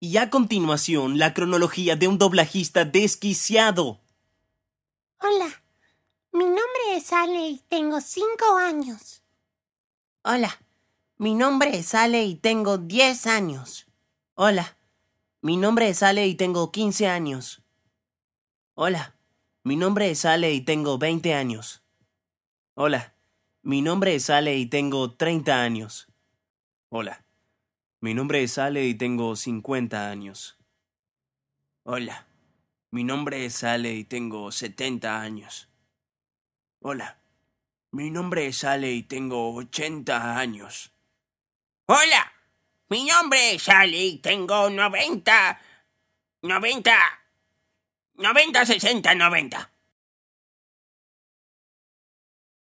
Y a continuación, la cronología de un doblajista desquiciado. Hola, mi nombre es Ale y tengo cinco años. Hola, mi nombre es Ale y tengo 10 años. Hola, mi nombre es Ale y tengo 15 años. Hola, mi nombre es Ale y tengo 20 años. Hola, mi nombre es Ale y tengo 30 años. Hola. Mi nombre es Ale y tengo 50 años. Hola, mi nombre es Ale y tengo 70 años. Hola, mi nombre es Ale y tengo 80 años. Hola, mi nombre es Ale y tengo 90. 90. 90, 60, 90.